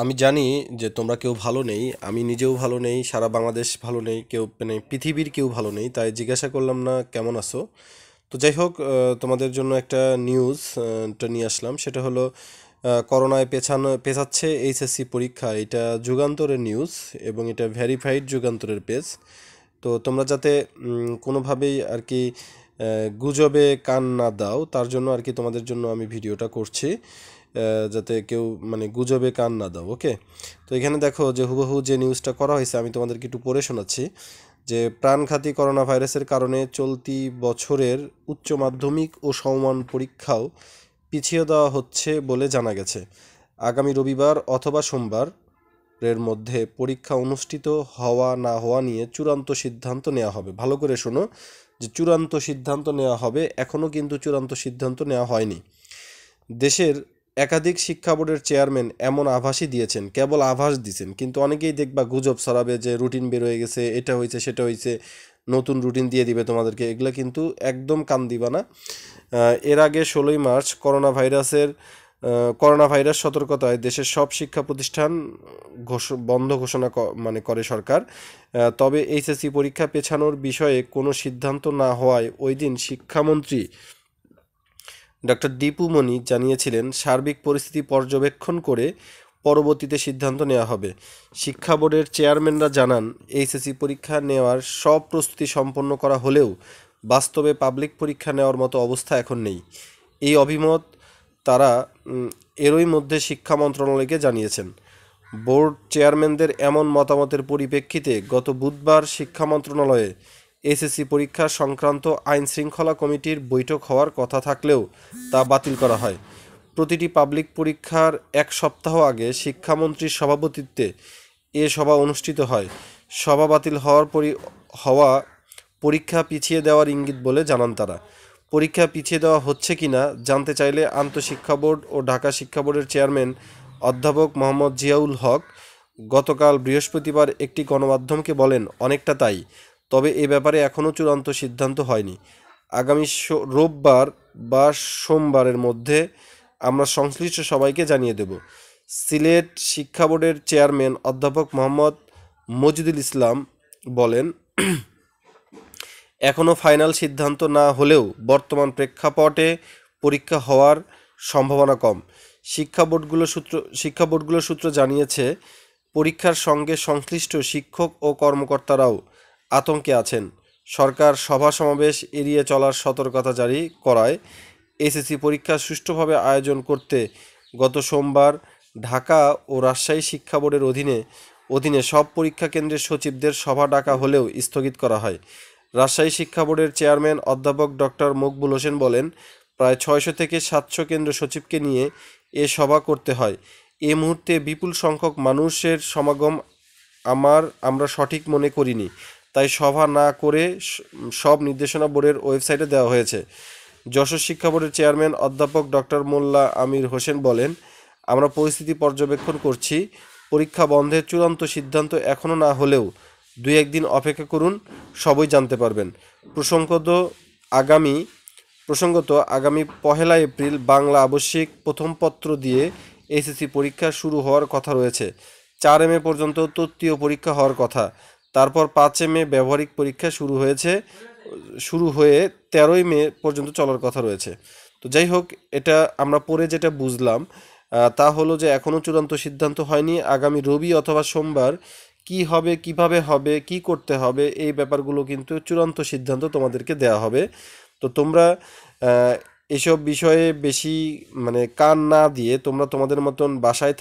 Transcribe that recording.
আমি জানি যে তোমরা কেউ ভালো নেই আমি নিজেও ভালো নেই সারা বাংলাদেশ ভালো নেই কেউ মানে পৃথিবীর কেউ ভালো নেই তাই জিজ্ঞাসা করলাম না কেমন আছো তো যাই হোক তোমাদের জন্য একটা নিউজটা নিয়ে আসলাম সেটা হলো করোনায় পেছানো পেছাচ্ছে এইচএসসি পরীক্ষা এটা যুগান্তরের নিউজ এবং এটা ভ্যারিফাইড যুগান্তরের পেজ তো তোমরা যাতে কোনোভাবেই আর কি গুজবে কান না দাও তার জন্য আর কি তোমাদের জন্য আমি ভিডিওটা করছি যাতে কেউ মানে গুজবে কান না দাও ওকে তো এখানে দেখো যে হুবহু যে নিউজটা করা হয়েছে আমি তোমাদেরকে একটু পড়ে শোনাচ্ছি যে প্রাণঘাতী করোনা ভাইরাসের কারণে চলতি বছরের উচ্চ মাধ্যমিক ও সমমান পরীক্ষাও পিছিয়ে দেওয়া হচ্ছে বলে জানা গেছে আগামী রবিবার অথবা সোমবার এর মধ্যে পরীক্ষা অনুষ্ঠিত হওয়া না হওয়া নিয়ে চূড়ান্ত সিদ্ধান্ত নেওয়া হবে ভালো করে শোনো যে চূড়ান্ত সিদ্ধান্ত নেওয়া হবে এখনও কিন্তু চূড়ান্ত সিদ্ধান্ত নেওয়া হয়নি দেশের একাধিক শিক্ষা বোর্ডের চেয়ারম্যান এমন আভাসই দিয়েছেন কেবল আভাস দিয়েছেন কিন্তু অনেকেই দেখবা গুজব ছড়াবে যে রুটিন বের হয়ে গেছে এটা হয়েছে সেটা হয়েছে নতুন রুটিন দিয়ে দিবে তোমাদেরকে এগুলো কিন্তু একদম কান দিবা না এর আগে ষোলোই মার্চ করোনা ভাইরাসের করোনা ভাইরাস সতর্কতায় দেশের সব শিক্ষা প্রতিষ্ঠান বন্ধ ঘোষণা মানে করে সরকার তবে এইচএসসি পরীক্ষা পেছানোর বিষয়ে কোনো সিদ্ধান্ত না হওয়ায় ওই দিন শিক্ষামন্ত্রী ডক্টর দীপু মণি জানিয়েছিলেন সার্বিক পরিস্থিতি পর্যবেক্ষণ করে পরবর্তীতে সিদ্ধান্ত নেওয়া হবে শিক্ষা বোর্ডের চেয়ারম্যানরা জানান এইচএসি পরীক্ষা নেওয়ার সব প্রস্তুতি সম্পন্ন করা হলেও বাস্তবে পাবলিক পরীক্ষা নেওয়ার মতো অবস্থা এখন নেই এই অভিমত তারা এরই মধ্যে শিক্ষা মন্ত্রণালয়কে জানিয়েছেন বোর্ড চেয়ারম্যানদের এমন মতামতের পরিপ্রেক্ষিতে গত বুধবার শিক্ষা মন্ত্রণালয়ে এসএসসি পরীক্ষা সংক্রান্ত আইন শৃঙ্খলা কমিটির বৈঠক হওয়ার কথা থাকলেও তা বাতিল করা হয় প্রতিটি পাবলিক পরীক্ষার এক সপ্তাহ আগে শিক্ষামন্ত্রীর সভাপতিত্বে এ সভা অনুষ্ঠিত হয় সভা বাতিল হওয়ার পরি হওয়া পরীক্ষা পিছিয়ে দেওয়ার ইঙ্গিত বলে জানান তারা পরীক্ষা পিছিয়ে দেওয়া হচ্ছে কি না জানতে চাইলে আন্তঃশিক্ষা বোর্ড ও ঢাকা শিক্ষা বোর্ডের চেয়ারম্যান অধ্যাপক মোহাম্মদ জিয়াউল হক গতকাল বৃহস্পতিবার একটি গণমাধ্যমকে বলেন অনেকটা তাই তবে এ ব্যাপারে এখনও চূড়ান্ত সিদ্ধান্ত হয়নি আগামী রোববার বা সোমবারের মধ্যে আমরা সংশ্লিষ্ট সবাইকে জানিয়ে দেব সিলেট শিক্ষা বোর্ডের চেয়ারম্যান অধ্যাপক মোহাম্মদ মজিদুল ইসলাম বলেন এখনও ফাইনাল সিদ্ধান্ত না হলেও বর্তমান প্রেক্ষাপটে পরীক্ষা হওয়ার সম্ভাবনা কম শিক্ষা বোর্ডগুলো সূত্র শিক্ষা বোর্ডগুলো সূত্র জানিয়েছে পরীক্ষার সঙ্গে সংশ্লিষ্ট শিক্ষক ও কর্মকর্তারাও আতঙ্কে আছেন সরকার সভা সমাবেশ এড়িয়ে চলার সতর্কতা জারি করায় এসএসসি পরীক্ষা সুষ্ঠুভাবে আয়োজন করতে গত সোমবার ঢাকা ও রাজশাহী শিক্ষা বোর্ডের অধীনে অধীনে সব পরীক্ষা কেন্দ্রের সচিবদের সভা ডাকা হলেও স্থগিত করা হয় রাজশাহী শিক্ষা বোর্ডের চেয়ারম্যান অধ্যাপক ডক্টর মকবুল হোসেন বলেন প্রায় ছয়শো থেকে সাতশো কেন্দ্র সচিবকে নিয়ে এ সভা করতে হয় এ মুহূর্তে বিপুল সংখ্যক মানুষের সমাগম আমার আমরা সঠিক মনে করিনি তাই সভা না করে সব নির্দেশনা বোর্ডের ওয়েবসাইটে দেওয়া হয়েছে যশোর শিক্ষা বোর্ডের চেয়ারম্যান অধ্যাপক ডক্টর মোল্লা আমির হোসেন বলেন আমরা পরিস্থিতি পর্যবেক্ষণ করছি পরীক্ষা বন্ধের চূড়ান্ত সিদ্ধান্ত এখনও না হলেও দুই একদিন অপেক্ষা করুন সবই জানতে পারবেন প্রসঙ্গত আগামী প্রসঙ্গত আগামী পহেলা এপ্রিল বাংলা আবশ্যিক প্রথম পত্র দিয়ে এসএসসি পরীক্ষা শুরু হওয়ার কথা রয়েছে চার এম পর্যন্ত তত্ত্বীয় পরীক্ষা হওয়ার কথা তারপর পাঁচে মে ব্যবহারিক পরীক্ষা শুরু হয়েছে শুরু হয়ে তেরোই মে পর্যন্ত চলার কথা রয়েছে তো যাই হোক এটা আমরা পরে যেটা বুঝলাম তা হলো যে এখনও চূড়ান্ত সিদ্ধান্ত হয়নি আগামী রবি অথবা সোমবার কি হবে কিভাবে হবে কি করতে হবে এই ব্যাপারগুলো কিন্তু চূড়ান্ত সিদ্ধান্ত তোমাদেরকে দেয়া হবে তো তোমরা এসব বিষয়ে বেশি মানে কান না দিয়ে তোমরা তোমাদের মতন বাসায়